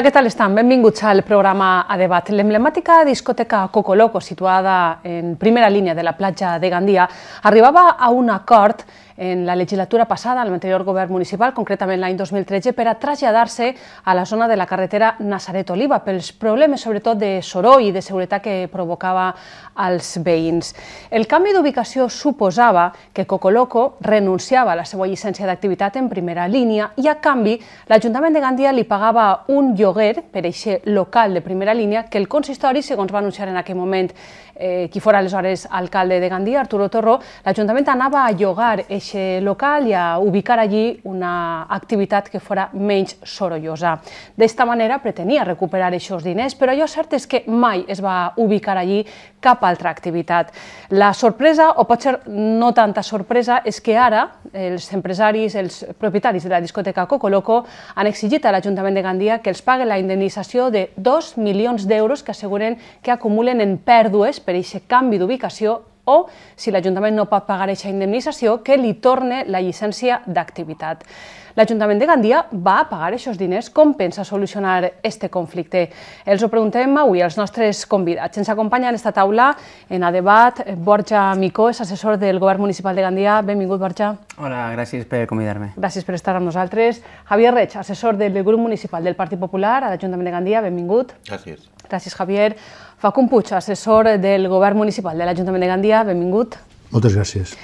Hola, què tal estan? Benvinguts al programa A Debat. L'emblemàtica discoteca Cocoloco, situada en primera línia de la platja de Gandia, arribava a un acord en la legislatura passada, en l'anterior govern municipal, concretament l'any 2013, per a traslladar-se a la zona de la carretera Nazaret-Oliva, pels problemes sobretot de soroll i de seguretat que provocava als veïns. El canvi d'ubicació suposava que Cocoloco renunciava a la seva llicència d'activitat en primera línia i, a canvi, l'Ajuntament de Gandia li pagava un lloguer per eixe local de primera línia que el consistori, segons va anunciar en aquell moment eh, qui fora aleshores alcalde de Gandia, Arturo Torró, l'Ajuntament anava a llogar eixe local i a ubicar allí una activitat que fora menys sorollosa. D'esta manera pretenia recuperar aquests diners, però allò cert és que mai es va ubicar allí cap altra activitat. La sorpresa, o potser no tanta sorpresa, és que ara els empresaris, els propietaris de la discoteca Coco Loco han exigit a l'Ajuntament de Gandia que els paguen la indemnització de 2 milions d'euros que asseguren que acumulen en pèrdues per aquest canvi d'ubicació o, si l'Ajuntament no pot pagar aquesta indemnització, que li torne la llicència d'activitat. L'Ajuntament de Gandia va pagar aquests diners. Com pensa solucionar este conflicte? Els ho preguntem avui als nostres convidats. Ens acompanya en aquesta taula en a debat Borja Micó, és assessor del Govern Municipal de Gandia. Benvingut, Borja. Hola, gràcies per convidar-me. Gràcies per estar amb nosaltres. Javier Reig, assessor del grup municipal del Partit Popular a l'Ajuntament de Gandia. Benvingut. Gràcies. Gràcies, Javier. Facun Puig, assessor del Govern Municipal de l'Ajuntament de Gandia, benvingut. Moltes gràcies.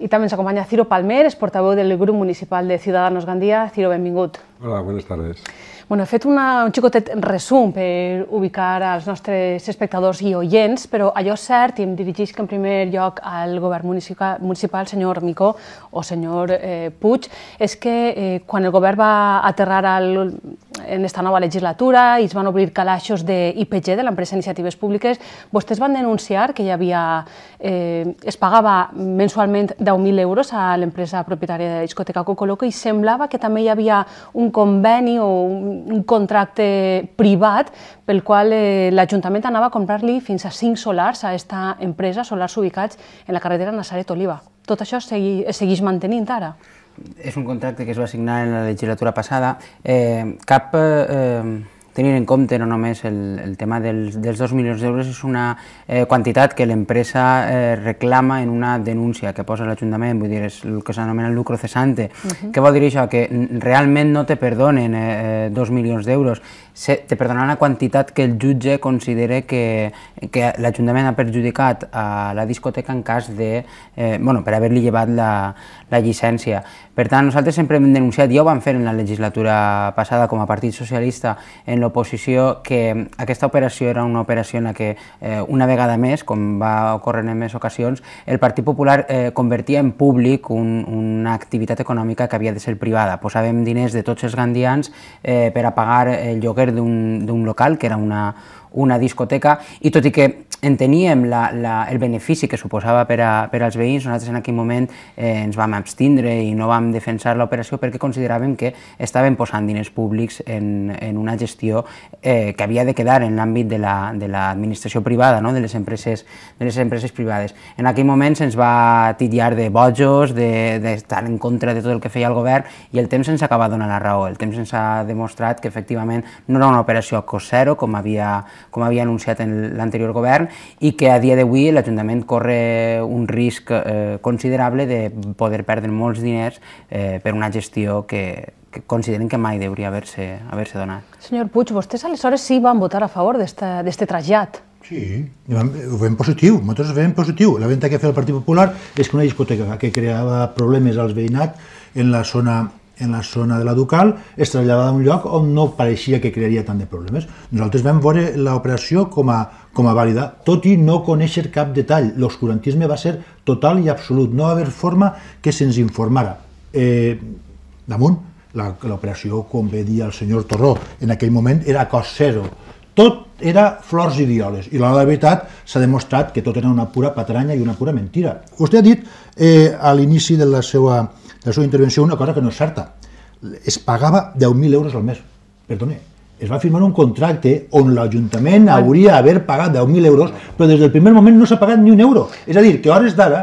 I també ens acompanya Ciro Palmer, és portaveu del grup municipal de Ciudadanos Gandia. Ciro, benvingut. Hola, buenas tardes. Bueno, he fet una, un xicotet resum per ubicar als nostres espectadors i oients, però allò és cert, i em que en primer lloc al govern municipal, municipal senyor Micó o senyor eh, Puig, és que eh, quan el govern va aterrar al, en esta nova legislatura i es van obrir calaixos d'IPG, de l'empresa Iniciatives Públiques, vostès van denunciar que hi havia, eh, es pagava mensualment 10.000 euros a l'empresa propietària de la discoteca Cocoloco i semblava que també hi havia un conveni o un contracte privat pel qual eh, l'Ajuntament anava a comprar-li fins a 5 solars a aquesta empresa, solars ubicats en la carretera Nazaret Oliva. Tot això es segueix mantenint ara? és un contracte que es va signar en la legislatura passada. Eh, cap... Eh, tenir en compte no només el, el tema dels, dels 2 milions d'euros és una eh, quantitat que l'empresa eh, reclama en una denúncia que posa l'Ajuntament, vull dir, és el que s'anomena el lucro cessante. Uh -huh. Què vol dir això? Que realment no te perdonen eh, 2 eh, milions d'euros se, te perdonarà la quantitat que el jutge considere que, que l'Ajuntament ha perjudicat a la discoteca en cas de, eh, bueno, per haver-li llevat la, la llicència. Per tant, nosaltres sempre hem denunciat, ja ho vam fer en la legislatura passada com a Partit Socialista en l'oposició, que aquesta operació era una operació en la que eh, una vegada més, com va ocórrer en més ocasions, el Partit Popular eh, convertia en públic un, una activitat econòmica que havia de ser privada. Posàvem diners de tots els gandians eh, per a pagar el lloguer de un, local, que era una, una discoteca, y tot que enteníem la, la, el benefici que suposava per, a, per als veïns, nosaltres en aquell moment eh, ens vam abstindre i no vam defensar l'operació perquè consideràvem que estaven posant diners públics en, en una gestió eh, que havia de quedar en l'àmbit de l'administració la, privada, no? de, les empreses, de les empreses privades. En aquell moment se'ns va titllar de bojos, d'estar de, de estar en contra de tot el que feia el govern i el temps ens acaba donant la raó, el temps ens ha demostrat que efectivament no era una operació a cost zero com havia, com havia anunciat l'anterior govern i que a dia d'avui l'Ajuntament corre un risc eh, considerable de poder perdre molts diners eh, per una gestió que, que consideren que mai deuria haver-se haver donat. Senyor Puig, vostès aleshores sí van votar a favor d'aquest trasllat. Sí, ho veiem positiu, nosaltres ho veiem positiu. La venda que ha fet el Partit Popular és que una discoteca que creava problemes als veïnats en la zona en la zona de la Ducal, es traslladava a un lloc on no pareixia que crearia tant de problemes. Nosaltres vam veure l'operació com, a, com a vàlida, tot i no conèixer cap detall. L'oscurantisme va ser total i absolut, no va haver forma que se'ns informara. Eh, damunt, l'operació, com bé dir el senyor Torró, en aquell moment era cos zero. Tot era flors i violes, i la veritat s'ha demostrat que tot era una pura patranya i una pura mentira. Vostè ha dit eh, a l'inici de la seva de la seva intervenció una cosa que no és certa. Es pagava 10.000 euros al mes. Perdone, es va firmar un contracte on l'Ajuntament hauria d'haver pagat 10.000 euros, però des del primer moment no s'ha pagat ni un euro. És a dir, que a hores d'ara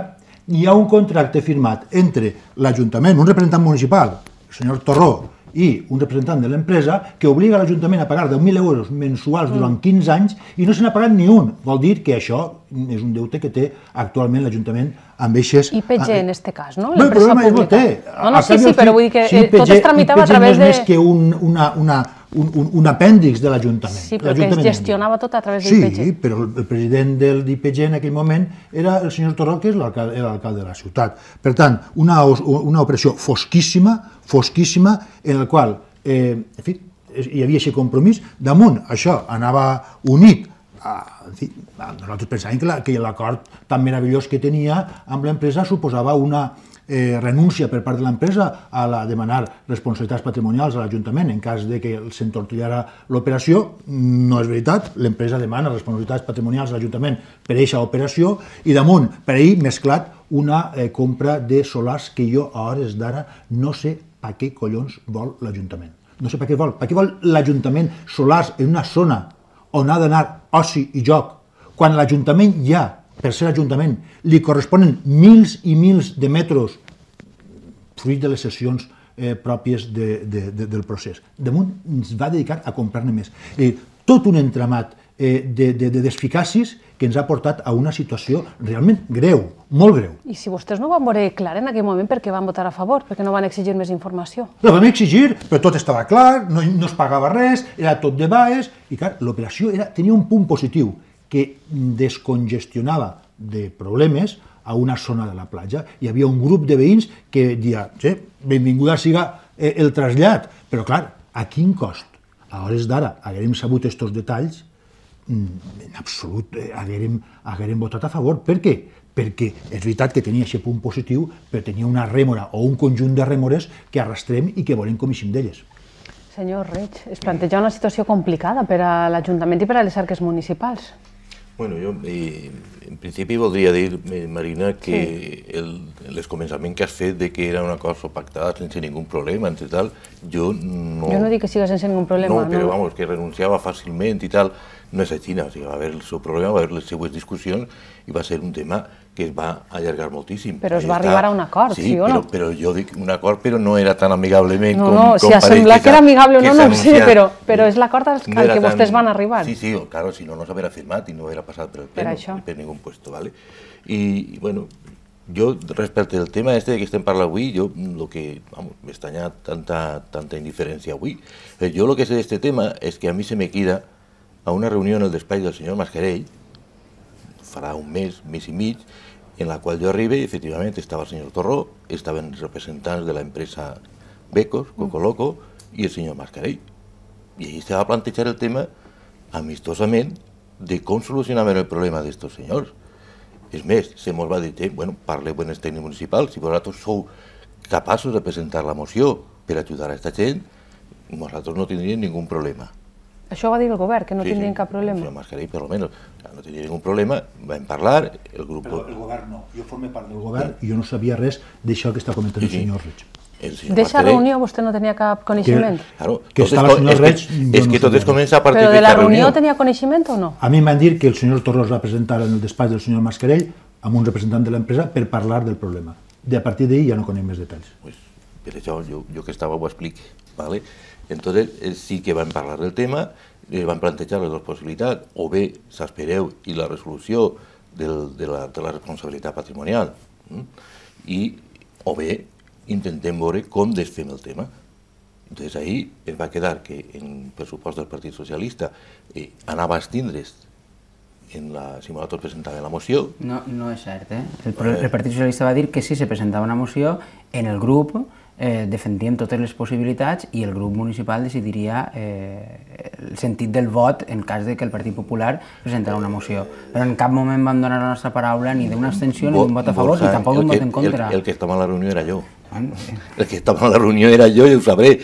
hi ha un contracte firmat entre l'Ajuntament, un representant municipal, el senyor Torró, i un representant de l'empresa que obliga l'Ajuntament a pagar 10.000 euros mensuals mm. durant 15 anys i no se n'ha pagat ni un. Vol dir que això és un deute que té actualment l'Ajuntament amb eixes... IPG, en este cas, no? Bé, el problema pública. és boter. No, no, sí, sí, fi, però vull dir que sí, tot es tramitava a través de... no és més que un, una, una, un, un, un apèndix de l'Ajuntament. Sí, però que es gestionava tot a través d'IPG. Sí, però el president de l'IPG en aquell moment era el senyor Torró, que és l'alcalde de la ciutat. Per tant, una, una operació fosquíssima, fosquíssima, en la qual, eh, en fi, hi havia aquest compromís. Damunt, això anava unit a, en fi, Ah, nosaltres pensàvem que l'acord acord tan meravellós que tenia amb l'empresa suposava una, eh, renúncia per part de l'empresa a la, demanar responsabilitats patrimonials a l'Ajuntament en cas de que s'entortillara l'operació. No és veritat, l'empresa demana responsabilitats patrimonials a l'Ajuntament per aquesta operació i damunt, per ahir mesclat una eh, compra de solars que jo a hores d'ara no sé per què collons vol l'Ajuntament. No sé per què vol. Per què vol l'Ajuntament solars en una zona on ha d'anar oci i joc quan l'Ajuntament ja, per ser Ajuntament, li corresponen mils i mils de metres fruit de les sessions eh, pròpies de, de, de, del procés. Damunt ens va dedicar a comprar-ne més. Eh, tot un entramat eh, de, de, de desficacis que ens ha portat a una situació realment greu, molt greu. I si vostès no van veure clar en aquell moment, per què van votar a favor? Perquè no van exigir més informació? No vam exigir, però tot estava clar, no, no es pagava res, era tot de baes, i clar, l'operació tenia un punt positiu, que descongestionava de problemes a una zona de la platja. Hi havia un grup de veïns que dia, sí, benvinguda siga eh, el trasllat, però clar, a quin cost? A hores d'ara haguérem sabut aquests detalls, mm, en absolut eh, haguérem, haguérem votat a favor. Per què? perquè és veritat que tenia aquest punt positiu, però tenia una rèmora o un conjunt de rèmores que arrastrem i que volem comissim d'elles. Senyor Reig, es planteja una situació complicada per a l'Ajuntament i per a les arques municipals. Bueno, jo eh, en principi voldria dir, eh, Marina, que sí. el, començament que has fet de que era una cosa pactada sense ningú problema, entre tal, jo no... Jo no dic que siga sense ningú problema. No, però no. vamos, que renunciava fàcilment i tal, no és així, o sigui, va haver el seu problema, va haver les seues discussions i va ser un tema que es va allargar moltíssim. Però es va arribar a un acord, sí, sí o no? Però, però jo dic un acord, però no era tan amigablement no, com... No, com si ha que, era amigable o no, no ho sé, però, però és l'acord al, no que tan... vostès van arribar. Sí, sí, claro, si no, no s'haguera firmat i no haguera passat per el pleno, per, això. per ningú puesto, ¿vale? I, bueno, jo, respecte al tema este que estem parlant avui, jo, lo que, vamos, m'estanya tanta, tanta indiferència avui. Però eh, jo lo que sé d'este tema és es que a mi se me queda a una reunió en el despatx del senyor Mascarell, farà un mes, mes i mig, en la qual jo arribo i efectivament estava el senyor Torró, estaven representants de la empresa Becos, mm. Coco Loco, i el senyor Mascarell. I ahí se va plantejar el tema amistosament de com solucionaven el problema d'aquests senyors. És més, se mos va dir, eh, bueno, parleu amb els tècnics municipals, si vosaltres sou capaços de presentar la moció per ajudar a aquesta gent, nosaltres no tindríem ningú problema. Això va dir el govern, que no sí, tindrien sí, cap problema. Sí, Mascarell, per almenys no tenia ningú problema, vam parlar, el grup... Però el govern no, jo formé part del govern i jo no sabia res d'això que està comentant el sí, el senyor Reig. D'aquesta reunió vostè no tenia cap coneixement? Que, claro, que estava el senyor Reig... És, és no que tot es comença a partir d'aquesta reunió. Però de la reunió, tenia coneixement o no? A mi em van dir que el senyor Torros va presentar en el despatx del senyor Mascarell amb un representant de l'empresa per parlar del problema. De a partir d'ahir ja no conec més detalls. Pues, per això jo, jo que estava ho explico. ¿vale? Entonces eh, sí que vam parlar del tema, eh, van plantejar les dues possibilitats, o bé s'espereu i la resolució del, de, la, de la responsabilitat patrimonial, mm? i o bé intentem veure com desfem el tema. Des ahí es va quedar que en pressupost del Partit Socialista eh, anava a estindre's en la, si nosaltres presentava la moció... No, no és cert, eh? El, el eh. Partit Socialista va dir que sí, se presentava una moció en el grup eh, defendíem totes les possibilitats i el grup municipal decidiria eh, el sentit del vot en cas de que el Partit Popular presentara una moció. Però en cap moment vam donar la nostra paraula ni d'una abstenció ni d'un vot a favor Borja, i tampoc d'un vot en contra. El, el que estava a la reunió era jo. Ah, el que estava a la reunió era jo i ho sabré.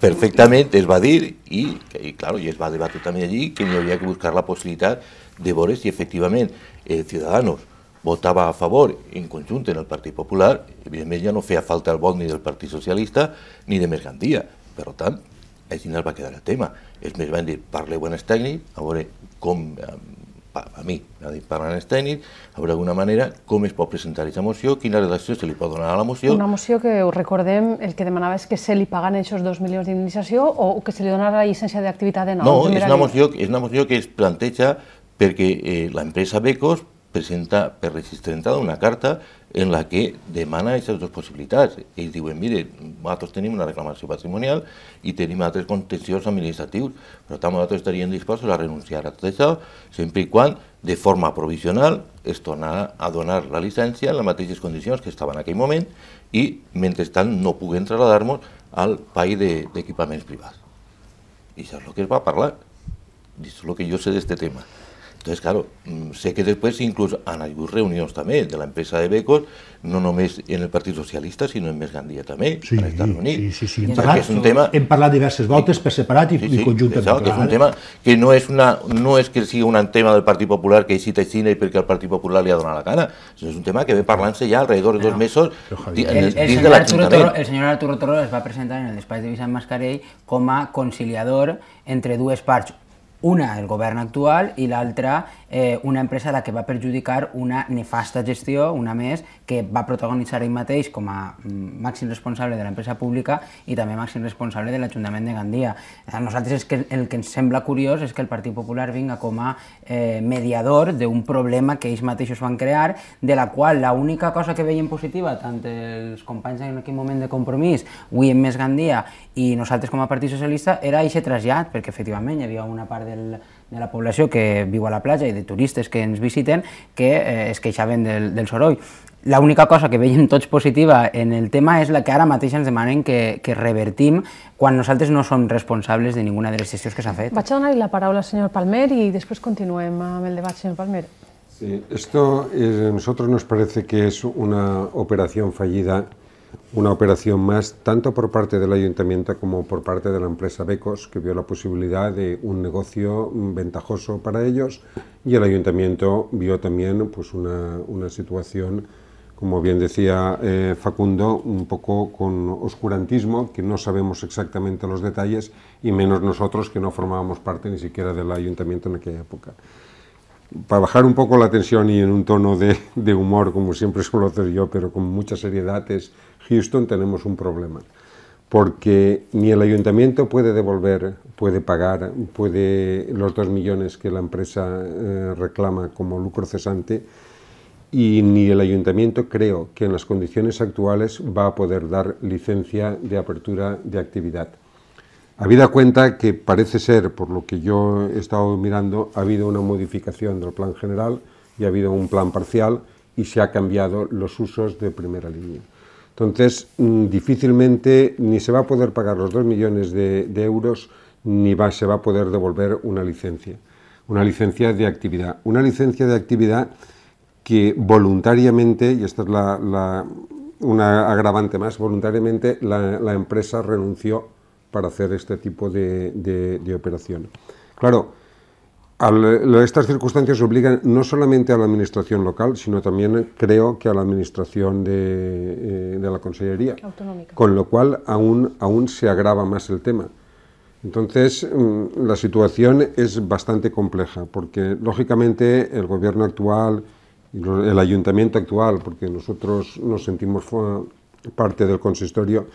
Perfectament es va dir i, i, claro, i es va debatre també allí que hi havia que buscar la possibilitat de veure si efectivament eh, Ciudadanos votava a favor en conjunt en el Partit Popular, evidentment ja no feia falta el vot ni del Partit Socialista ni de Mercantia. Per tant, així no va quedar el tema. Els més van dir, parleu en els tècnics, a veure com eh, a mi, a dir, parlant els tècnics, veure d'alguna manera com es pot presentar aquesta moció, quina redacció se li pot donar a la moció. Una moció que, ho recordem, el que demanava és que se li paguen aquests dos milions d'indemnització o que se li donara la llicència d'activitat de nou. No, és una, moció, és una moció que es planteja perquè eh, l'empresa Becos presenta per resistenta una carta en la que demana aquestes dues possibilitats. Ells diuen, mire, nosaltres tenim una reclamació patrimonial i tenim altres contenciosos administratius, però tant nosaltres estaríem disposos a renunciar a tot això, sempre i quan, de forma provisional, es tornarà a donar la licència en les mateixes condicions que estaven en aquell moment i, mentrestant, no puguem traslladar-nos al país d'equipaments de, privats. I això és el que es va parlar, això és el que jo sé d'aquest tema. Entonces, claro, mm, sé que después incluso han habido reuniones también de la empresa de Becos, no només en el Partit Socialista, sinó en més Gandia també, sí, per estar unit. Sí, sí, sí. Hem, parlat, és un tema... hem parlat diverses voltes per separat i, sí, sí, i conjuntament. Exacte, és un ¿eh? tema que no és, una, no és que sigui un tema del Partit Popular que cita i cine perquè el Partit Popular li ha donat la gana, sinó és un tema que ve parlant-se ja alrededor de dos mesos dins, el, el dins de l'Ajuntament. El senyor Arturo Torro es va presentar en el despatx de Vicent Mascarell com a conciliador entre dues parts, Una, el gobierno actual, y la otra... eh, una empresa la que va perjudicar una nefasta gestió, una més, que va protagonitzar ell mateix com a mm, màxim responsable de l'empresa pública i també màxim responsable de l'Ajuntament de Gandia. A nosaltres és que el que ens sembla curiós és que el Partit Popular vinga com a eh, mediador d'un problema que ells mateixos van crear, de la qual l'única cosa que veiem positiva, tant els companys en aquell moment de compromís, avui en més Gandia, i nosaltres com a Partit Socialista, era aquest trasllat, perquè efectivament hi havia una part del, de la població que viu a la platja i de turistes que ens visiten que eh, es queixaven del, del soroll. L'única cosa que veiem tots positiva en el tema és la que ara mateix ens demanen que, que revertim quan nosaltres no som responsables de ninguna de les gestions que s'ha fet. Vaig a donar-li la paraula al senyor Palmer i després continuem amb el debat, senyor Palmer. Sí, esto eh, a nosotros nos parece que es una operación fallida una operación más, tanto por parte del ayuntamiento como por parte de la empresa Becos, que vio la posibilidad de un negocio ventajoso para ellos, y el ayuntamiento vio también pues, una, situación, como bien decía eh, Facundo, un poco con oscurantismo, que no sabemos exactamente los detalles, y menos nosotros que no formábamos parte ni siquiera del ayuntamiento en aquella época para bajar un poco la tensión y en un tono de, de, humor, como siempre suelo hacer yo, pero con mucha seriedad, es Houston tenemos un problema, porque ni el ayuntamiento puede devolver, puede pagar, puede los dos millones que la empresa eh, reclama como lucro cesante, y ni el ayuntamiento creo que en las condiciones actuales va a poder dar licencia de apertura de actividad. Habida cuenta que parece ser, por lo que yo he estado mirando, ha habido una modificación del plan general y ha habido un plan parcial y se ha cambiado los usos de primera línea. Entonces, mm, difícilmente ni se va a poder pagar los 2 millones de, euros ni se va a poder devolver una licencia, una licencia de actividad. Una licencia de actividad que voluntariamente, y esta es la, una agravante más, voluntariamente la, empresa renunció para hacer este tipo de, de operación. Claro, estas circunstancias obligan no solamente a la administración local, sino también eh, creo que a la administración de, eh, de la Consellería. Con lo cual aún, aún se agrava más el tema. Entonces, mm, la situación es bastante compleja, porque lógicamente el gobierno actual, el ayuntamiento actual, porque nosotros nos sentimos parte del consistorio,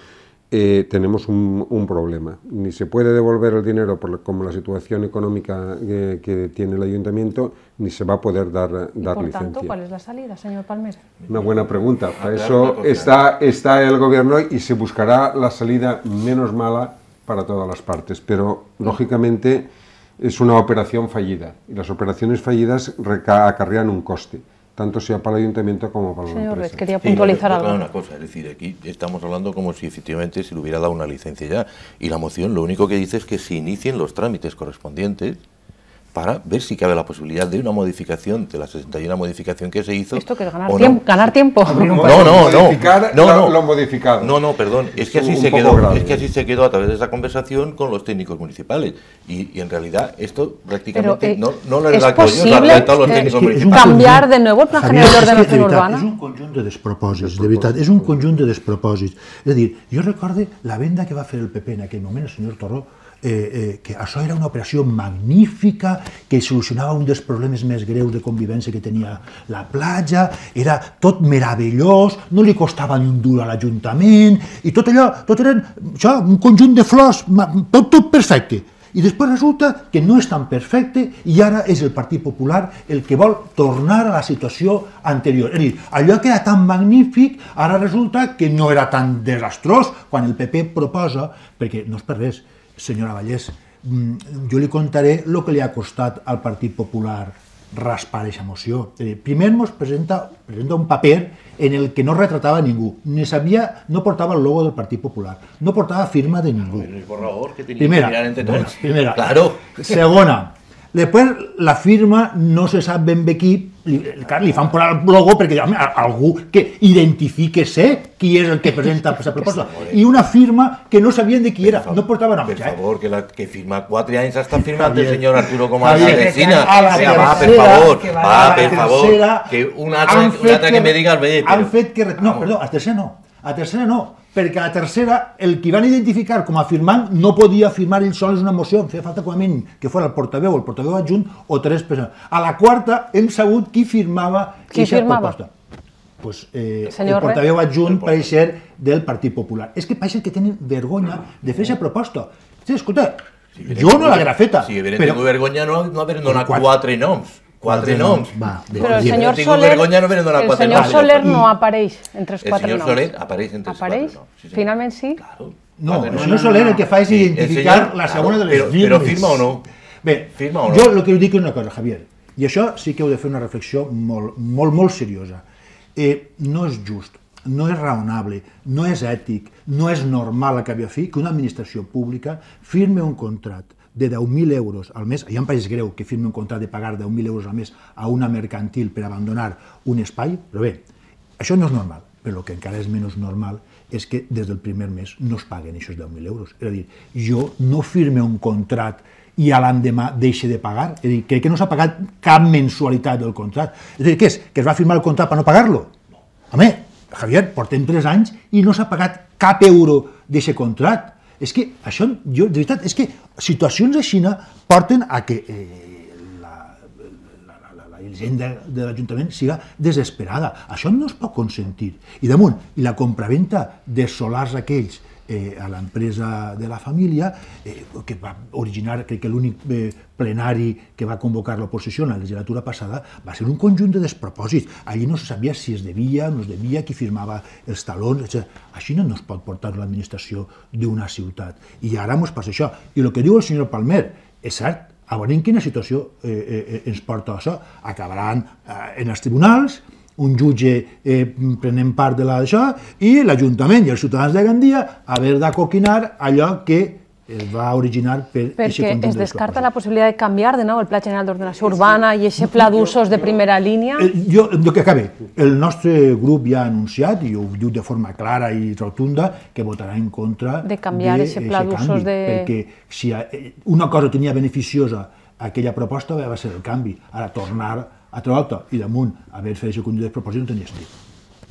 eh, tenemos un, problema. Ni se puede devolver el dinero por como la situación económica eh, que tiene el ayuntamiento, ni se va a poder dar, dar por tanto, ¿cuál es la salida, señor Palmer? Una buena pregunta. Ah, para eso está, está el gobierno y se buscará la salida menos mala para todas las partes. Pero, lógicamente, es una operación fallida. Y las operaciones fallidas acarrean un coste tanto sea para el ayuntamiento como para Señor, la quería puntualizar algo. Una cosa, es decir, aquí estamos hablando como si efectivamente se le hubiera dado una licencia ya, y la moción lo único que dice es que se inicien los trámites correspondientes para ver si cabe la posibilidad de una modificación de la 61 modificación que se hizo. Esto que es ganar, tiempo, no. ganar tiempo. No, no, no, no, no, lo modificado. No, no, perdón, es que así se quedó, es que así se quedó a través de esa conversación con los técnicos municipales y, y en realidad esto prácticamente Pero, eh, no, no lo he redactado yo, lo los eh, técnicos municipales. Cambiar de nuevo el plan general de ordenación urbana. Es un conjunto de despropósitos. de verdad es un conjunto de despropósitos. Es decir, yo recuerdo la venda que va a hacer el PP en aquel momento el señor Torró, eh, eh, que això era una operació magnífica, que solucionava un dels problemes més greus de convivència que tenia la platja, era tot meravellós, no li costava ni un dur a l'Ajuntament, i tot allò, tot era això, un conjunt de flors, tot, tot perfecte. I després resulta que no és tan perfecte i ara és el Partit Popular el que vol tornar a la situació anterior. És a dir, allò que era tan magnífic, ara resulta que no era tan desastrós quan el PP proposa, perquè no és per res, senyora Vallès, mm, jo li contaré el que li ha costat al Partit Popular raspar aquesta moció. Primer ens presenta, presenta un paper en el que no retratava ningú, ni sabia, no portava el logo del Partit Popular, no portava firma de ningú. el borrador que tenia primera, que entre tots. Bueno, primera. Claro. Segona, després la firma no se sap ben bé qui, clar, li fan por el logo perquè algú que identifique quién es el que presenta esa propuesta y una firma que no sabían de quién era, no a noms. por favor, que, la, que firma cuatro años hasta firma el señor Arturo Comar de vecina A la va, por favor, va, va per favor, que un altre, que, me diga Han que... No, ah, perdón a tercera no. A tercera no perquè a la tercera, el que van identificar com a firmant no podia firmar ell sol és una moció, feia falta com a mínim que fos el portaveu, el portaveu adjunt o tres persones. A la quarta hem sabut qui firmava qui firmava? proposta. Pues, eh, el, el portaveu Re. adjunt, el per ser, del Partit Popular. És que pareix que tenen vergonya de fer aquesta proposta. Sí, escolta, sí, jo no l'hagués feta. Si haguera però... tingut vergonya no, no haver donat quatre noms. Quatre noms. Va, de... Però el senyor no Soler, vergonya no venen donar el senyor Soler no apareix entre els quatre noms. El senyor Soler apareix entre els apareix? quatre noms. Sí, sí. Finalment sí? Claro. No, el senyor Soler el que fa és identificar senyor, la segona claro, de les però, firmes. Però firma o no? Bé, firma o no? jo el que us dic és una cosa, Javier, i això sí que heu de fer una reflexió molt, molt, molt seriosa. Eh, no és just, no és raonable, no és ètic, no és normal a cap i a fi que una administració pública firme un contracte de 10.000 euros al mes, hi ha un país greu que firmi un contracte de pagar 10.000 euros al mes a una mercantil per abandonar un espai, però bé, això no és normal, però el que encara és menys normal és que des del primer mes no es paguen aquests 10.000 euros. És a dir, jo no firme un contracte i a l'endemà deixe de pagar. És a dir, crec que no s'ha pagat cap mensualitat del contracte. És a dir, què és? Que es va firmar el contracte per no pagar-lo? Home, Javier, portem 3 anys i no s'ha pagat cap euro d'aquest contracte. És que això, jo, de veritat, és que situacions així Xina porten a que eh, la, la, la, la de, de l'Ajuntament siga desesperada. Això no es pot consentir. I damunt, i la compraventa de solars aquells eh, a l'empresa de la família, eh, que va originar, crec que l'únic eh, plenari que va convocar l'oposició en la legislatura passada, va ser un conjunt de despropòsits. Allí no se sabia si es devia, no es devia, qui firmava els talons, etc. Així no es pot portar l'administració d'una ciutat. I ara mos passa això. I el que diu el senyor Palmer és cert, a veure en quina situació eh, eh, eh ens porta això. Acabaran eh, en els tribunals, un jutge eh, prenent part de l'això, i l'Ajuntament i els ciutadans de Gandia haver d'acoquinar allò que es va originar per Perquè es descarta la possibilitat de canviar de nou el Pla General d'Ordenació Urbana i aquest pla d'usos de primera línia? Eh, jo, el que acabe, el nostre grup ja ha anunciat, i ho diu de forma clara i rotunda, que votarà en contra de canviar aquest pla d'usos de... Perquè si eh, una cosa tenia beneficiosa aquella propuesta va a ser el cambio. Ahora, tornar a y y Moon a ver si això de proporción no tenía sentido.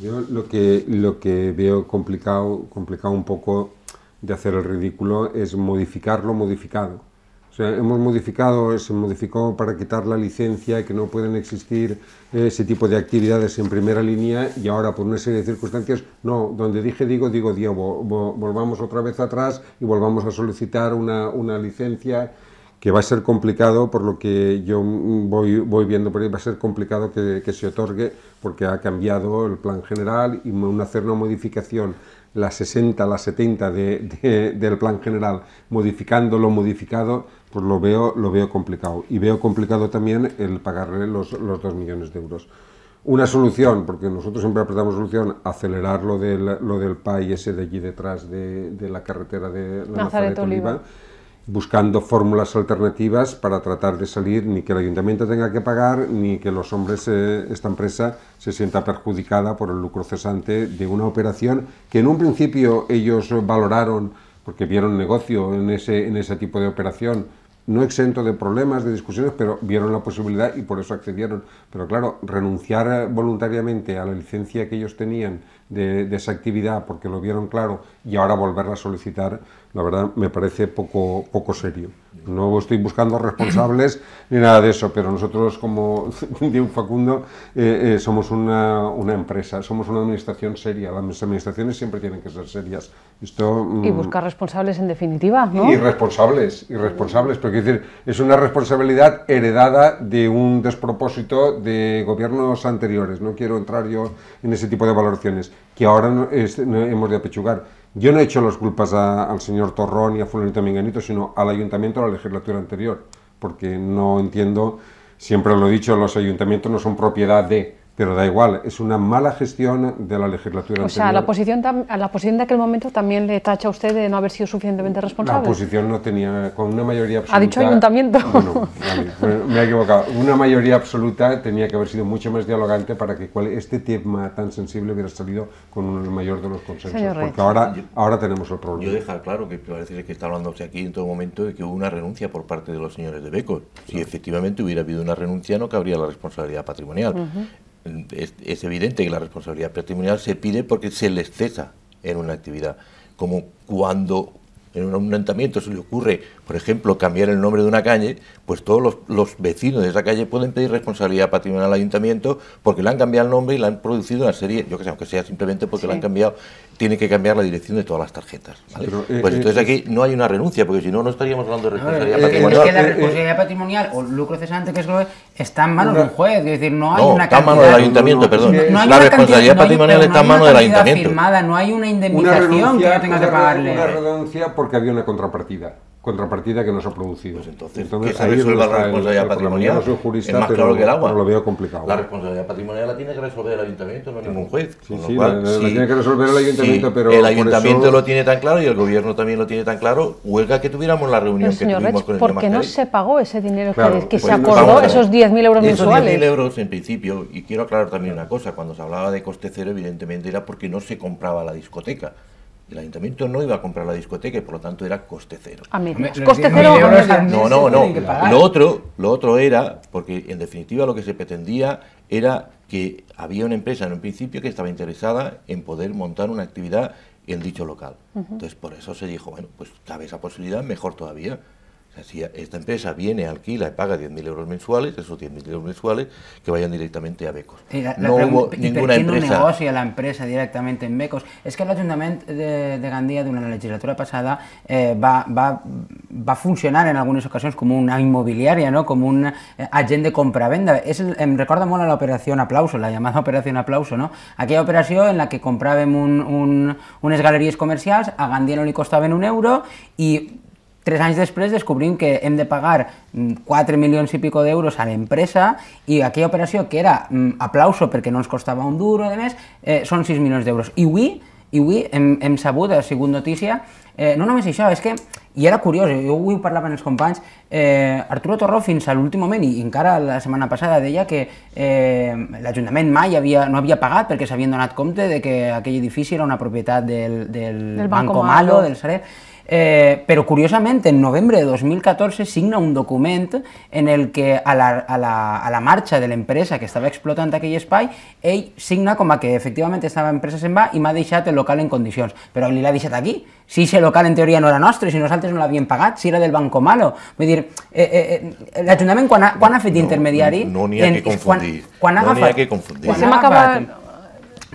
Yo lo que, lo que veo complicado, complicado un poco de hacer el ridículo es modificar lo modificado. O sea, hemos modificado, se modificó para quitar la licencia, que no pueden existir eh, ese tipo de actividades en primera línea y ahora por una serie de circunstancias, no, donde dije digo, digo Diego, volvamos otra vez atrás y volvamos a solicitar una, una licencia que va a ser complicado, por lo que yo voy, voy viendo por ahí, va a ser complicado que, que se otorgue porque ha cambiado el plan general y una, hacer una modificación, la 60, la 70 de, del plan general, modificándolo, lo modificado, pues lo veo, lo veo complicado. Y veo complicado también el pagarle los, los 2 millones de euros. Una solución, porque nosotros siempre apretamos solución, acelerar lo del, lo del PAI ese de allí detrás de, de la carretera de la Nazaret, Oliva buscando fórmulas alternativas para tratar de salir, ni que el ayuntamiento tenga que pagar, ni que los hombres, eh, esta empresa, se sienta perjudicada por el lucro cesante de una operación que en un principio ellos valoraron, porque vieron negocio en ese, en ese tipo de operación, no exento de problemas, de discusiones, pero vieron la posibilidad y por eso accedieron. Pero claro, renunciar voluntariamente a la licencia que ellos tenían de, esa actividad porque lo vieron claro y ahora volverla a solicitar, la verdad me parece poco, poco serio. No estoy buscando responsables ni nada de eso, pero nosotros como un Facundo eh, eh, somos una, empresa, somos una administración seria, las administraciones siempre tienen que ser serias. Esto, mm, y buscar responsables en definitiva, ¿no? irresponsables responsables, porque es una responsabilidad heredada de un despropósito de gobiernos anteriores, no quiero entrar yo en ese tipo de valoraciones que ahora es, hemos de apechugar. Yo no he hecho las culpas al señor Torrón y a Fulanito minganito sino al ayuntamiento de la legislatura anterior, porque no entiendo, siempre lo he dicho, los ayuntamientos no son propiedad de, pero da igual, es una mala gestión de la legislatura o sea, la oposición, a la posición de aquel momento también le tacha a usted de no haber sido suficientemente responsable. La oposición no tenía, con una mayoría absoluta... Ha dicho ayuntamiento. No, me he equivocado. Una mayoría absoluta tenía que haber sido mucho más dialogante para que este tema tan sensible hubiera salido con el mayor de los consensos. porque ahora, ahora tenemos el problema. Yo dejar claro que parece que está usted aquí en todo momento de que hubo una renuncia por parte de los señores de Beco. Si efectivamente hubiera habido una renuncia no cabría la responsabilidad patrimonial es, evidente que la responsabilidad patrimonial se pide porque se les cesa en una actividad. Como cuando en un ayuntamiento se le ocurre por ejemplo, cambiar el nombre de una calle, pues todos los, vecinos de esa calle pueden pedir responsabilidad patrimonial al ayuntamiento porque le han cambiado el nombre y le han producido una serie, yo que sé, aunque sea simplemente porque le han cambiado, tiene que cambiar la dirección de todas las tarjetas. Eh, pues eh, entonces eh, aquí no hay una renuncia, porque si no, no estaríamos hablando de responsabilidad patrimonial. Es que la responsabilidad patrimonial o lucro cesante, que es lo que está en manos de un juez, es decir, no hay una está en manos del ayuntamiento, perdón. la responsabilidad patrimonial está en manos del ayuntamiento. no hay una indemnización que yo tenga que pagarle. Una renuncia porque había una contrapartida contrapartida que nos ha producido. Pues entonces, que se resuelva la responsabilidad patrimonial. es más claro que el agua. lo veo complicado. La responsabilidad patrimonial la tiene que resolver el ayuntamiento, no ningún juez. Sí, sí, la, tiene que resolver el ayuntamiento, pero. El ayuntamiento lo tiene tan claro y el gobierno también lo tiene tan claro. Huelga que tuviéramos la reunión que tuvimos con el ¿Por qué no se pagó ese dinero que, pues se acordó, esos 10.000 euros mensuales? 10.000 euros, en principio, y quiero aclarar también una cosa: cuando se hablaba de coste cero, evidentemente era porque no se compraba la discoteca el ayuntamiento no iba a comprar la discoteca y por lo tanto era coste cero. Coste cero. No, no, no. Lo otro, lo otro era, porque en definitiva lo que se pretendía era que había una empresa en un principio que estaba interesada en poder montar una actividad en dicho local. Entonces por eso se dijo, bueno, pues cabe esa posibilidad, mejor todavía. Si esta empresa viene, alquila y paga 10.000 euros mensuales, esos 10.000 euros mensuales que vayan directamente a Becos. no hubo ninguna empresa. no la empresa directamente en Becos? es que el ayuntamiento de Gandía de una legislatura pasada eh, va, va, funcionar en algunas ocasiones como una inmobiliaria no? como un eh, agente de compra-venda. me recuerda mucho a Aplauso, la llamada operación Aplauso, no? aquella operación en la que compraban unas galerías comerciales, a Gandía no le costaban un euro y Tres anys després descobrim que hem de pagar 4 mm, milions i pico d'euros a l'empresa i aquella operació que era mm, aplauso perquè no ens costava un duro, de més, eh, són 6 milions d'euros. I avui i avui hem, hem sabut, ha sigut notícia, eh, no només això, és que, i era curiós, jo avui ho parlava amb els companys, eh, Arturo Torró fins a l'últim moment, i encara la setmana passada deia que eh, l'Ajuntament mai havia, no havia pagat perquè s'havien donat compte de que aquell edifici era una propietat del, del, del Banco, Banco Malo, Malo. del Sareb, Eh, pero curiosamente, en noviembre de 2014 signa un documento en el que a la, marcha de la empresa que estaba explotando aquel spy, él signa como a que efectivamente estaba empresa en va me ha dejado el local en condiciones pero li l'ha deixat aquí. Si ese local en teoría no era nuestro, si nosotros no lo habíamos pagado, si era del Banco Malo. Voy a eh, eh, eh, l'Ajuntament quan, ha, quan ha no, No que confundir. no que confundir.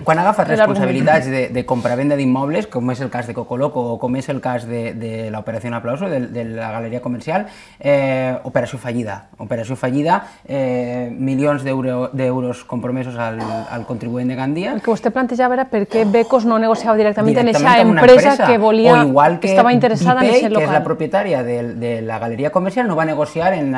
quan agafes responsabilitats de, de compra-venda d'immobles, com és el cas de Cocoloco o com és el cas de, de l'operació en aplauso, de, de la galeria comercial, eh, operació fallida. Operació fallida, eh, milions d'euros euro, compromesos al, al contribuent de Gandia. El que vostè plantejava era per què Becos no negociava directament, directament en aquesta empresa, empresa, que volia, o igual que, que estava interessada Vipay, en aquest local. que és la propietària de, de la galeria comercial, no va negociar en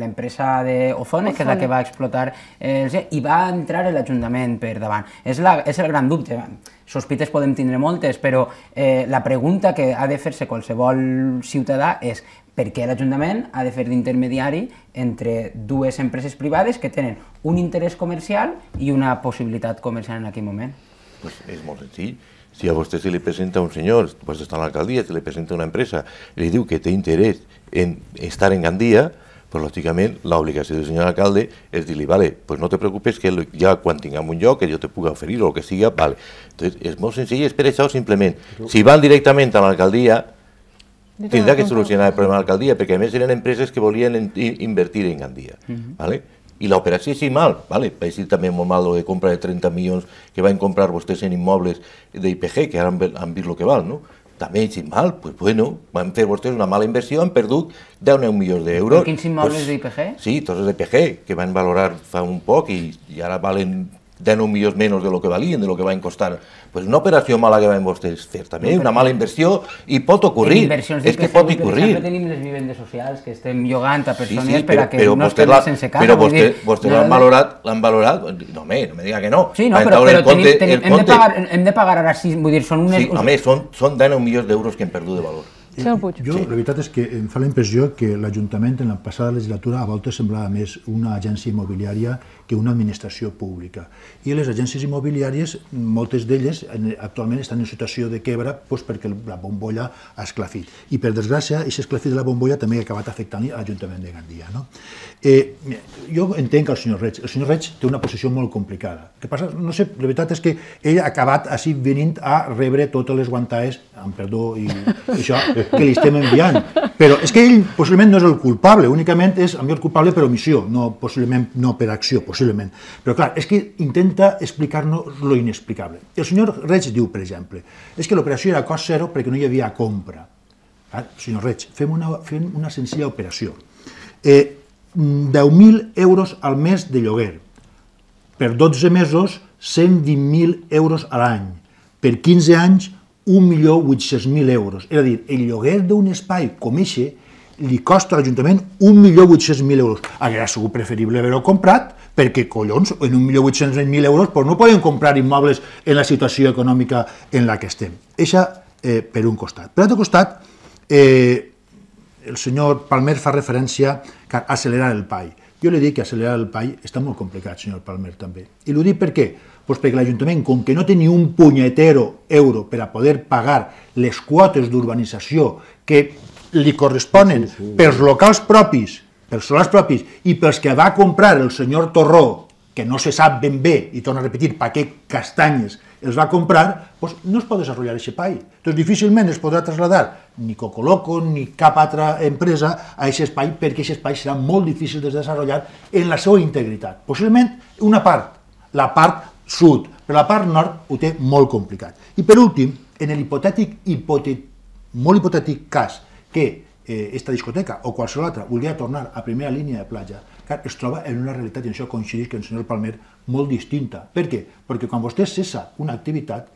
l'empresa de Ozones, que és la que va explotar, eh, i va entrar l'Ajuntament per davant. És la, és el gran dubte. Sospites podem tindre moltes, però eh, la pregunta que ha de fer-se qualsevol ciutadà és per què l'Ajuntament ha de fer d'intermediari entre dues empreses privades que tenen un interès comercial i una possibilitat comercial en aquell moment? Pues és molt senzill. Si a vostè se li presenta un senyor, vostè està a l'alcaldia, se li presenta una empresa, i li diu que té interès en estar en Gandia, pues, lògicament, l'obligació del senyor alcalde és dir-li, vale, pues no te preocupes que ja quan tinguem un lloc que jo te puc oferir o el que sigui, vale. Entonces, és molt senzill, és per això simplement. Si van directament a l'alcaldia, tindrà que solucionar el problema de l'alcaldia, perquè a més eren empreses que volien invertir en Gandia, vale? i l'operació sí mal, vale? va ser també molt mal de compra de 30 milions que van comprar vostès en immobles d'IPG, que ara han, han vist el que val, no? també si mal, pues bueno, van fer vostès una mala inversió, han perdut 10-9 milions d'euros. quins immobles pues, d'IPG? Sí, tots els d'IPG, que van valorar fa un poc i, i ara valen 10 o millors menys de lo que valien, de lo que van costar. Pues una operació mala que van vostès fer també, una mala inversió, i pot ocorrir. És que pot ocorrir. Sempre tenim les vivendes socials que estem llogant a persones sí, sí, per a que però no vostè estem sense casa. Però vostè, vostè l'han valorat, l'han valorat, no, home, no me diga que no. Sí, no, però, però compte, tenim, tenim, hem, de pagar, hem de pagar ara sí, vull dir, són unes... Sí, home, són, són 10 o milions d'euros que hem perdut de valor. Eh, jo, la veritat és que em fa la impressió que l'Ajuntament en la passada legislatura a voltes semblava més una agència immobiliària que una administració pública. I les agències immobiliàries, moltes d'elles actualment estan en situació de quebra doncs, perquè la bombolla ha esclafit. I per desgràcia, aquest esclafit de la bombolla també ha acabat afectant l'Ajuntament de Gandia. No? Eh, jo entenc el senyor Reig. El senyor Reig té una posició molt complicada. Que passa? No sé, la veritat és que ell ha acabat així venint a rebre totes les guantaes, amb perdó i, això, que li estem enviant. Però és que ell possiblement no és el culpable, únicament és, el culpable per omissió, no, possiblement no per acció possiblement. Però clar, és que intenta explicar-nos lo inexplicable. El senyor Reig diu, per exemple, és que l'operació era cost zero perquè no hi havia compra. Clar, ah, senyor Reig, fem una, fem una senzilla operació. Eh, 10.000 euros al mes de lloguer. Per 12 mesos, 120.000 euros a l'any. Per 15 anys, 1.800.000 euros. És a dir, el lloguer d'un espai com aquest li costa a l'Ajuntament 1.800.000 euros. Hauria sigut preferible haver-ho comprat, perquè, collons, en 1.800.000 euros però no podem comprar immobles en la situació econòmica en la que estem. Això eh, per un costat. Per l'altre costat, eh, el senyor Palmer fa referència a accelerar el PAI. Jo li dic que accelerar el PAI està molt complicat, senyor Palmer, també. I ho dic per què? Pues perquè l'Ajuntament, com que no té ni un punyetero euro per a poder pagar les quotes d'urbanització que li corresponen sí, sí. pels locals propis, pels solars propis i pels que va comprar el senyor Torró, que no se sap ben bé, i torna a repetir, pa què castanyes els va comprar, doncs no es pot desenvolupar aquest espai. Doncs difícilment es podrà traslladar ni Cocoloco ni cap altra empresa a aquest espai perquè aquest espai serà molt difícil de desenvolupar en la seva integritat. Possiblement una part, la part sud, però la part nord ho té molt complicat. I per últim, en l'hipotètic, hipotet, molt hipotètic cas que eh, esta discoteca o qualsevol altra volia tornar a primera línia de platja, clar, es troba en una realitat, i això coincideix que el senyor Palmer, molt distinta. Per què? Perquè quan vostè cessa una activitat,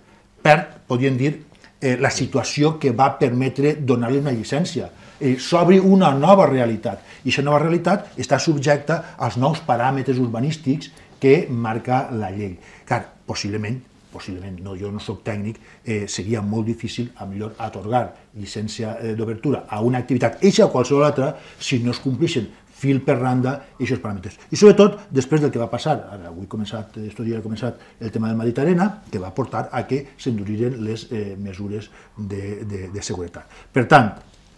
perd, podríem dir, eh, la situació que va permetre donar-li una llicència. Eh, S'obri una nova realitat, i aquesta nova realitat està subjecta als nous paràmetres urbanístics que marca la llei. Car, possiblement, possiblement no, jo no sóc tècnic, eh, seria molt difícil a millor atorgar llicència eh, d'obertura a una activitat, eixa o qualsevol altra, si no es complixen fil per randa i aquests paràmetres. I sobretot, després del que va passar, ara avui començat, dia ha començat el tema del Arena, que va portar a que s'enduriren les eh, mesures de, de, de seguretat. Per tant,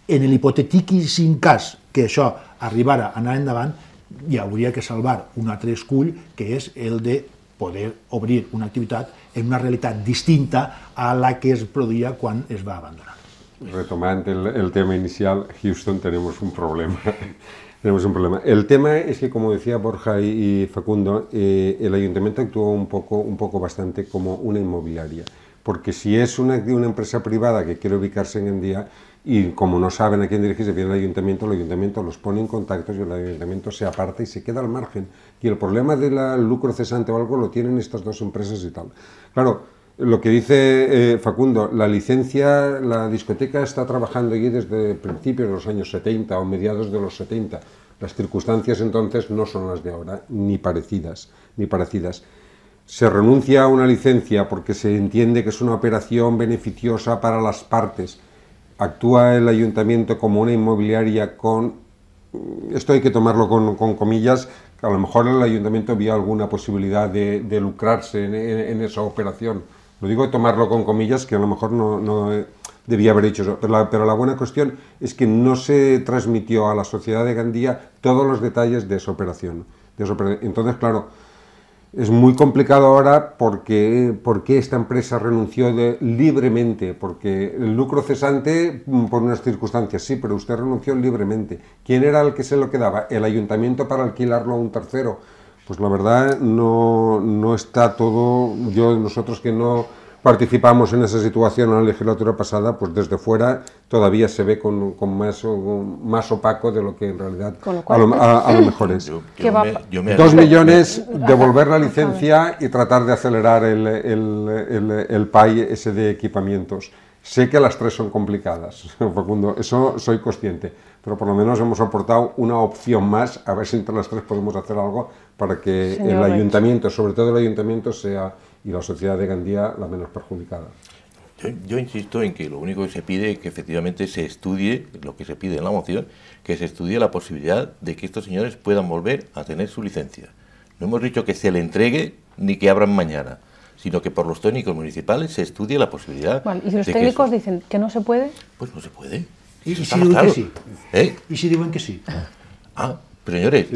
en l'hipotetíquíssim cas que això arribara a anar endavant, hi hauria que salvar un altre escull, que és el de poder obrir una activitat en una realidad distinta a la que es cuando quan va a abandonar. Retomando el, tema inicial, Houston tenemos un problema. tenemos un problema. El tema es que, como decía Borja y, Facundo, eh, el ayuntamiento actuó un poco, un poco bastante como una inmobiliaria. Porque si es una, una empresa privada que quiere ubicarse en el día y como no saben a quién dirigirse, viene el ayuntamiento, el ayuntamiento los pone en contacto y el ayuntamiento se aparta y se queda al margen y el problema del lucro cesante o algo lo tienen estas dos empresas y tal. Claro, lo que dice eh, Facundo, la licencia, la discoteca está trabajando allí desde principios de los años 70 o mediados de los 70. Las circunstancias entonces no son las de ahora, ni parecidas, ni parecidas. Se renuncia a una licencia porque se entiende que es una operación beneficiosa para las partes. Actúa el ayuntamiento como una inmobiliaria con... Esto hay que tomarlo con comillas, a lo mejor el ayuntamiento vio alguna posibilidad de, lucrarse en, esa operación. Lo digo tomarlo con comillas, que a lo mejor no, eh, debía haber hecho eso. Pero la, buena cuestión es que no se transmitió a la sociedad de Gandía todos los detalles De esa operación. Entonces, claro, es muy complicado ahora porque, porque esta empresa renunció de, libremente, porque el lucro cesante mm, por unas circunstancias, sí, pero usted renunció libremente. ¿Quién era el que se lo quedaba? El ayuntamiento para alquilarlo a un tercero. Pues la verdad no, no está todo, yo nosotros que no participamos en esa situación en la legislatura pasada, pues desde fuera todavía se ve con, más, más opaco de lo que en realidad a, lo, pues, mejor es. Dos millones, devolver la licencia y tratar de acelerar el, el, el, el PAI ese de equipamientos. Sé que las tres son complicadas, Facundo, eso soy consciente, pero por lo menos hemos aportado una opción más, a ver si entre las tres podemos hacer algo para que el ayuntamiento, sobre todo el ayuntamiento, sea y la sociedad de Gandía la menos perjudicada. Yo, insisto en que lo único que se pide es que efectivamente se estudie, lo que se pide en la moción, que se estudie la posibilidad de que estos señores puedan volver a tener su licencia. No hemos dicho que se le entregue ni que abran mañana, sino que por los técnicos municipales se estudie la posibilidad. Bueno, ¿Y los técnicos dicen que no se puede? Pues no se puede. ¿Y, si digo que sí? ¿Eh? ¿Y si dicen que sí? Ah. Pero señores,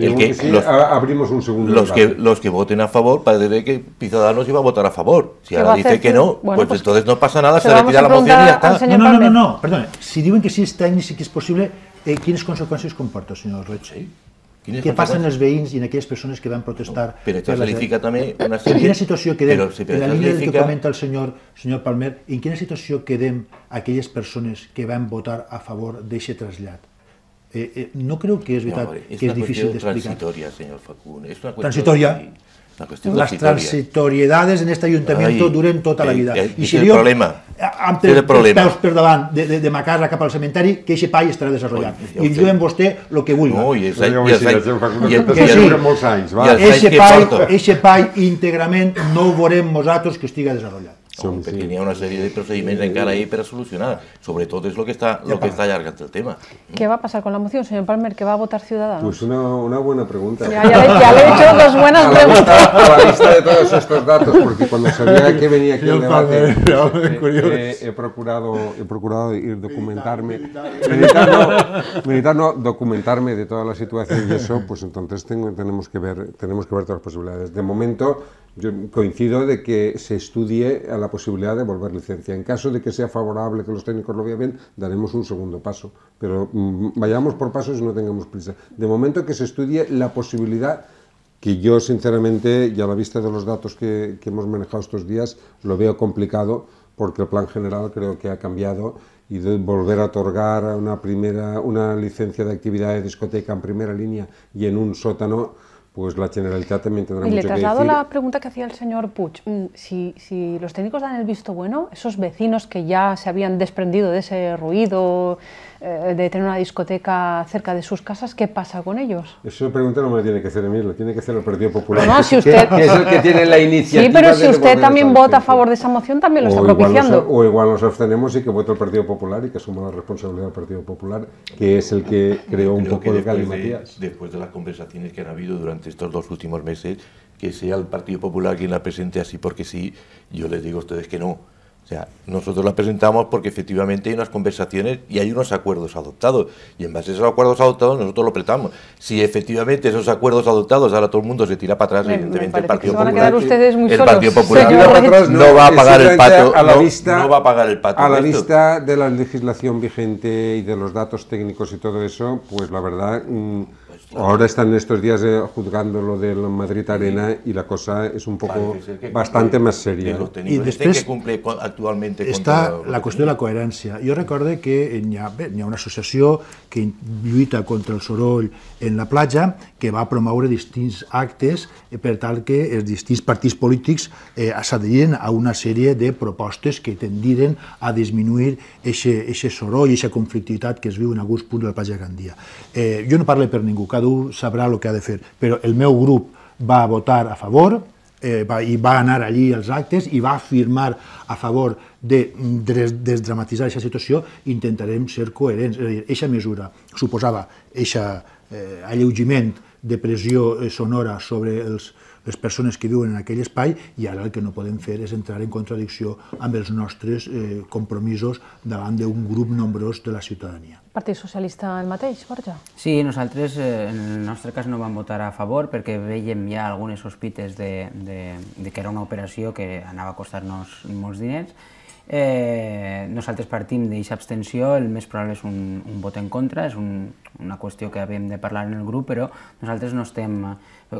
los, que, los que voten a favor, parece que se iba a votar a favor. Si ahora dice que no, pues, pues, entonces no pasa nada, se, le retira la moción y ya está. No, no, no, no, perdón. Si dicen que sí está y eh, sí que es posible, ¿quiénes consecuencias comparto, comporta, señor ¿Qué pasa en los veïns y en aquellas personas que van a protestar? Pero esto califica significa una eh, En qué situación queden? la línea que comenta el señor, señor Palmer, en qué situación quedem aquellas personas que van a votar a favor de ese traslado? Eh, eh, no creo que es verdad no, que és difícil d'explicar. transitòria, senyor Facun. És una qüestió De... Una qüestió Las transitoriedades en este ayuntamiento Ai, duren tota eh, la vida. Eh, I si jo amb tres peus per davant de, de, de ma casa cap al cementari, que aquest pai estarà desenvolupat. Ja I em diuen vostè el que vulgui. No, i és anys... I els anys... I els anys... I molts anys, Eixe pai, pai íntegrament no ho veurem nosaltres que estiga desenvolupat. tenía una serie de procedimientos en cara ahí para solucionar. Sobre todo es lo que está lo que está alargando el tema. ¿Qué va a pasar con la moción, señor Palmer? ¿Qué va a votar Ciudadanos? Pues una, una buena pregunta. Ya, le, he hecho dos buenas preguntas. La a la vista de todos estos datos, porque cuando sabía que venía aquí el debate, he, procurado, he procurado ir documentarme, militar, no, documentarme de toda la situación y eso, pues entonces tengo, tenemos, que ver, tenemos que ver todas las posibilidades. De momento yo coincido de que se estudie la posibilidad de volver licencia. En caso de que sea favorable, que los técnicos lo vean bien, daremos un segundo paso. Pero mm, vayamos por pasos y no tengamos prisa. De momento que se estudie la posibilidad que yo sinceramente, ya a la vista de los datos que, hemos manejado estos días, lo veo complicado porque el plan general creo que ha cambiado y de volver a otorgar una, primera, una licencia de actividad de discoteca en primera línea y en un sótano pues la generalidad también tendrá mucho que decir. le traslado la pregunta que hacía el señor Puig. Mm, si, si, los técnicos dan el visto bueno, esos vecinos que ya se habían desprendido de ese ruido, eh, de tener una discoteca cerca de sus casas, ¿qué pasa con ellos? Esa pregunta no me la tiene que hacer Emilio, tiene que hacer el Partido Popular. No, si usted... que es el que tiene la iniciativa. Sí, pero si usted también vota a favor de esa moción, también lo está propiciando. o igual nos abstenemos y que vote el Partido Popular y que asuma la responsabilidad del Partido Popular, que es el que creó un poco de calimatías. después de las conversaciones que han habido durante estos dos últimos meses, que sea el Partido Popular quien la presente así porque sí, yo les digo a ustedes que no o sea, nosotros la presentamos porque efectivamente hay unas conversaciones y hay unos acuerdos adoptados. Y en base a esos acuerdos adoptados nosotros lo prestamos. Si efectivamente esos acuerdos adoptados, ahora todo el mundo se tira para atrás, evidentemente el Partido Popular, el Partido Popular no, va a pagar el pato. A la vista, de la legislación vigente y de los datos técnicos y todo eso, pues la verdad... Mm, Ahora están estos días eh, juzgando lo del Madrid Arena y la cosa es un poco que bastante más seria. Y este que cumple actualmente está la cuestión de la coherència. Jo recorde que hi ha, hi ha una associació que lluita contra el soroll en la platja que va promoure distints actes per tal que els distints partits polítics eh, s'adheriren a una sèrie de propostes que tendiren a disminuir ese, ese soroll, aquesta conflictivitat que es viu en alguns punts de la platja de Gandia. Eh, jo no parlo per ningú, cada dur sabrà el que ha de fer. Però el meu grup va votar a favor eh, va, i va anar allí als actes i va firmar a favor de desdramatitzar aquesta situació, intentarem ser coherents. És a dir, aquesta mesura suposava aquest eh, alleugiment de pressió eh, sonora sobre els, les persones que viuen en aquell espai i ara el que no podem fer és entrar en contradicció amb els nostres eh, compromisos davant d'un grup nombrós de la ciutadania. Partit Socialista el mateix, Borja? Sí, nosaltres eh, en el nostre cas no vam votar a favor perquè veiem ja algunes sospites de, de, de que era una operació que anava a costar-nos molts diners Eh, nosaltres partim d'aquesta abstenció, el més probable és un, un vot en contra, és un, una qüestió que havíem de parlar en el grup, però nosaltres no estem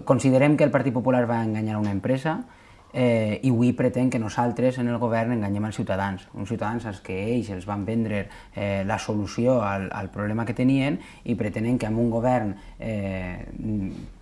Considerem que el Partit Popular va enganyar una empresa eh, i avui pretén que nosaltres en el govern enganyem els ciutadans, uns ciutadans als que ells els van vendre eh, la solució al, al problema que tenien i pretenen que amb un govern eh,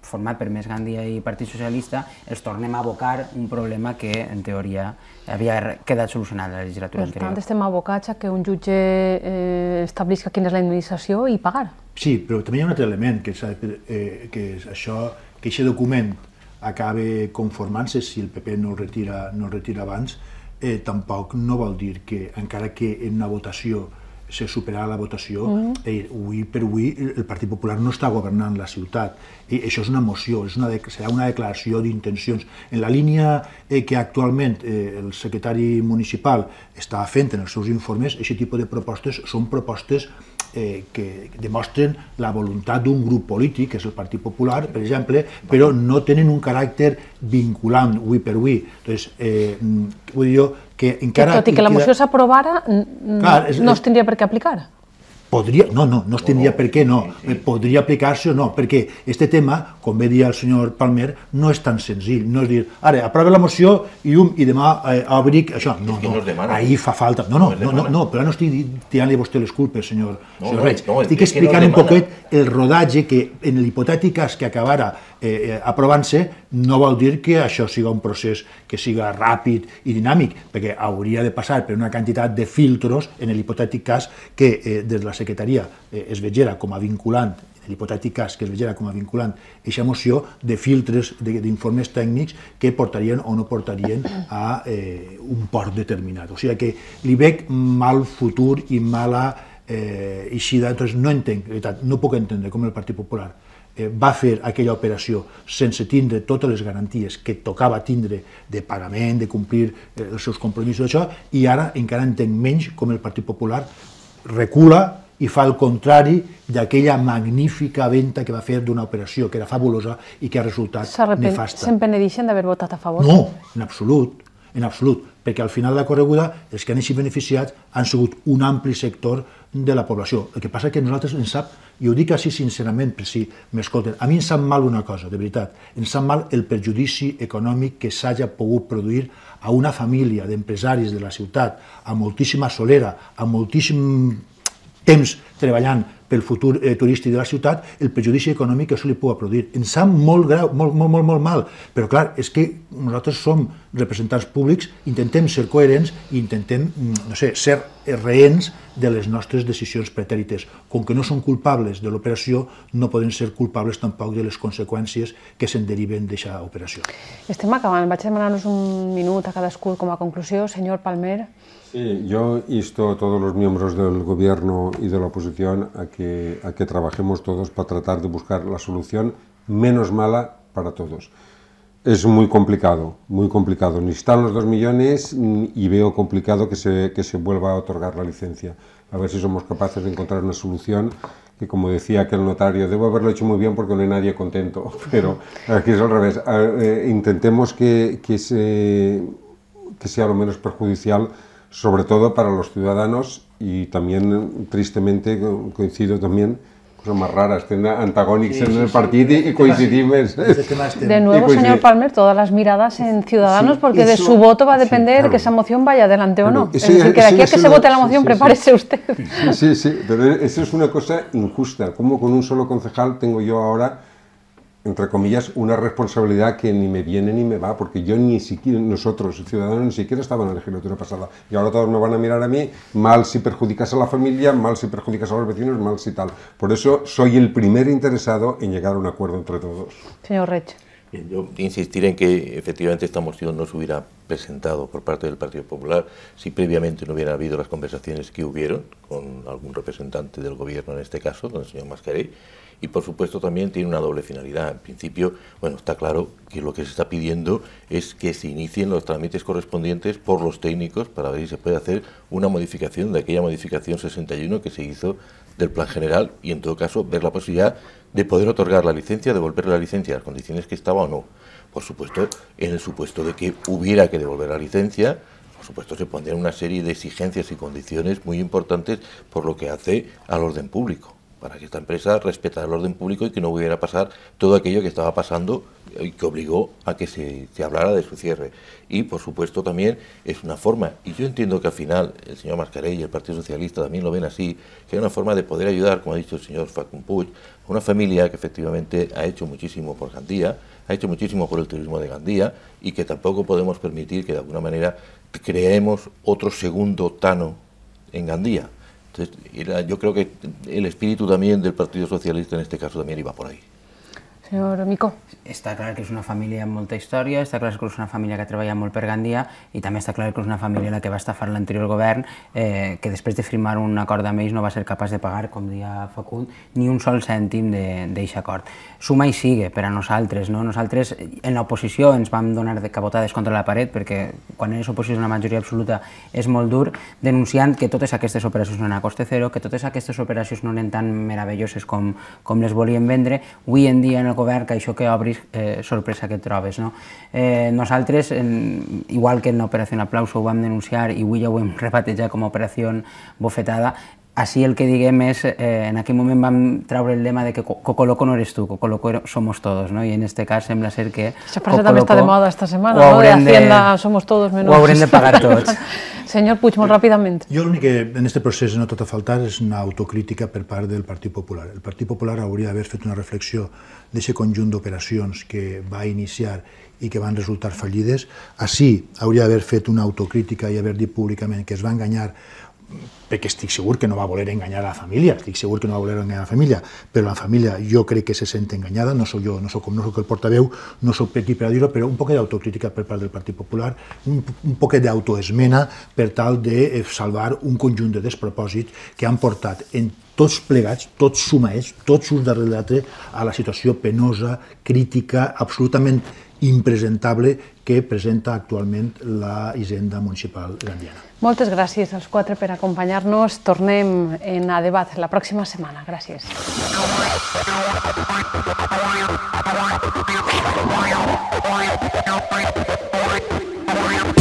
format per Més Gandia i Partit Socialista els tornem a abocar un problema que en teoria havia quedat solucionat a la legislatura anterior. Per tant estem abocats a que un jutge eh, establisca quina és la indemnització i pagar. Sí, però també hi ha un altre element que, eh, que és això que aquest document acabe conformant-se si el PP no el retira, no el retira abans, eh, tampoc no vol dir que, encara que en una votació se superarà la votació, mm. eh, avui per avui el Partit Popular no està governant la ciutat. I això és una moció, és una, serà una declaració d'intencions. En la línia eh, que actualment eh, el secretari municipal està fent en els seus informes, aquest tipus de propostes són propostes eh, que demostren la voluntat d'un grup polític, que és el Partit Popular, per exemple, però no tenen un caràcter vinculant, ui per ui. Entonces, eh, vull dir jo que encara... Que tot i que la moció s'aprovara, no, no es tindria per què aplicar podria, no, no, no es tindria per què, no, eh, podria aplicar-se o no, perquè este tema, com bé dir el senyor Palmer, no és tan senzill, no és dir, ara, aprova la moció i um, i demà eh, abric això, no, no, ahir fa falta, no, no, no, no, no però no estic tirant-li a vostè les culpes, senyor, senyor Reig, estic explicant un poquet el rodatge que en l'hipotètic cas que acabara Eh, eh, aprovant-se, no vol dir que això siga un procés que siga ràpid i dinàmic, perquè hauria de passar per una quantitat de filtros, en l'hipotètic cas que eh, des de la secretaria eh, es vegera com a vinculant l'hipotètic cas que es vegera com a vinculant aquesta moció de filtres, d'informes tècnics que portarien o no portarien a eh, un port determinat. O sigui que li veig mal futur i mala eh, eixida, entonces no entenc, veritat, no puc entendre com el Partit Popular Eh, va fer aquella operació sense tindre totes les garanties que tocava tindre de pagament, de complir eh, els seus compromisos, això, i ara encara entenc menys com el Partit Popular recula i fa el contrari d'aquella magnífica venda que va fer d'una operació que era fabulosa i que ha resultat nefasta. Se'n penedixen d'haver votat a favor? No, en absolut, en absolut, perquè al final de la correguda els que han així beneficiats han sigut un ampli sector de la població. El que passa és que nosaltres ens sap, i ho dic així sincerament per si m'escolten, a mi em sap mal una cosa, de veritat, em sap mal el perjudici econòmic que s'hagi pogut produir a una família d'empresaris de la ciutat, a moltíssima solera, a moltíssim temps treballant pel futur eh, turístic de la ciutat, el prejudici econòmic que això li pugui produir. Ens sap molt greu, molt, molt, molt, molt mal, però clar, és que nosaltres som representants públics, intentem ser coherents i intentem, mm, no sé, ser reents de les nostres decisions pretèrites. Com que no són culpables de l'operació, no poden ser culpables tampoc de les conseqüències que se'n deriven d'aquesta operació. Estem acabant. Vaig demanar-nos un minut a cadascú com a conclusió. Senyor Palmer, Sí, yo insto a todos los miembros del gobierno y de la oposición a que, a que trabajemos todos para tratar de buscar la solución menos mala para todos. Es muy complicado, muy complicado. están los dos millones y veo complicado que se, que se vuelva a otorgar la licencia. A ver si somos capaces de encontrar una solución que, como decía aquel notario, debo haberlo hecho muy bien porque no hay nadie contento, pero aquí es al revés. Eh, intentemos que, se, que sea lo menos perjudicial sobre todo para los ciudadanos y también, tristemente, coincido también, cosas más raras, antagónicas antagónicos en el partido y este coincidimos. Este de nuevo, señor Palmer, todas las miradas en Ciudadanos, porque de su voto va a depender que esa moción vaya adelante o no. es decir, que de aquí a que se vote la moción, prepárese usted. Sí, sí, pero eso es una cosa injusta. Como con un solo concejal tengo yo ahora entre comillas, una responsabilidad que ni me viene ni me va, porque yo ni siquiera, nosotros, ciudadanos, ni siquiera estaban en la legislatura pasada. Y ahora todos me van a mirar a mí, mal si perjudicas a la familia, mal si perjudicas a los vecinos, mal si tal. Por eso soy el primer interesado en llegar a un acuerdo entre todos. Señor Rech. yo insistiré en que efectivamente esta moción no se hubiera presentado por parte del Partido Popular si previamente no hubiera habido las conversaciones que hubieron con algún representante del gobierno en este caso, con el señor Mascarell y por supuesto también tiene una doble finalidad. En principio, bueno, está claro que lo que se está pidiendo es que se inicien los trámites correspondientes por los técnicos para ver si se puede hacer una modificación de aquella modificación 61 que se hizo del plan general y en todo caso ver la posibilidad de poder otorgar la licencia, devolver la licencia, las condiciones que estaba o no. Por supuesto, en el supuesto de que hubiera que devolver la licencia, por supuesto se pondrían una serie de exigencias y condiciones muy importantes por lo que hace al orden público para que esta empresa respetara el orden público y que no hubiera pasado pasar todo aquello que estaba pasando y que obligó a que se, hablara de su cierre. Y, por supuesto, también es una forma, y yo entiendo que al final el señor Mascarell y el Partido Socialista también lo ven así, que es una forma de poder ayudar, como ha dicho el señor Facumpuch, a una familia que efectivamente ha hecho muchísimo por Gandía, ha hecho muchísimo por el turismo de Gandía y que tampoco podemos permitir que de alguna manera creemos otro segundo Tano en Gandía entonces, yo creo que el espíritu también del Partido Socialista en este caso también iba por ahí. senyor Micó. Està clar que és una família amb molta història, està clar que és una família que ha treballat molt per Gandia i també està clar que és una família la que va estafar l'anterior govern eh, que després de firmar un acord amb ells no va ser capaç de pagar, com deia Facund, ni un sol cèntim d'aquest acord. Suma i sigue per a nosaltres. No? Nosaltres en l'oposició ens vam donar de cabotades contra la paret perquè quan eres oposició una majoria absoluta és molt dur, denunciant que totes aquestes operacions no a coste zero, que totes aquestes operacions no eren tan meravelloses com, com les volien vendre. Avui en dia en el que això que obris, eh, sorpresa que trobes. No? Eh, nosaltres, en, igual que en l'operació Aplauso ho vam denunciar i avui ja ho hem rebatejat com a operació bofetada, així el que diguem és, eh, en aquell moment vam treure el lema de que Cocoloco no eres tu, Cocoloco somos todos, no? i en este cas sembla ser que... Aquesta frase també està de moda esta setmana, no? de Hacienda somos todos menos... Ho haurem de pagar tots. Senyor Puig, molt ràpidament. Jo l'únic que en aquest procés no tot a faltar és una autocrítica per part del Partit Popular. El Partit Popular hauria d'haver fet una reflexió d'aquest conjunt d'operacions que va iniciar i que van resultar fallides. Així hauria d'haver fet una autocrítica i haver dit públicament que es va enganyar perquè estic segur que no va voler enganyar a la família, estic segur que no va voler enganyar a la família, però la família jo crec que se sent enganyada, no sóc jo, no sóc, no sóc el portaveu, no sóc aquí per dir-ho, però un poquet d'autocrítica per part del Partit Popular, un, un poc d'autoesmena per tal de eh, salvar un conjunt de despropòsits que han portat en tots plegats, tots sumaets, tots uns darrere l'altre, a la situació penosa, crítica, absolutament impresentable que presenta actualment la Hisenda Municipal Gandiana. Moltes gràcies als quatre per acompanyar-nos. Tornem en a debat la pròxima setmana. Gràcies. Gràcies.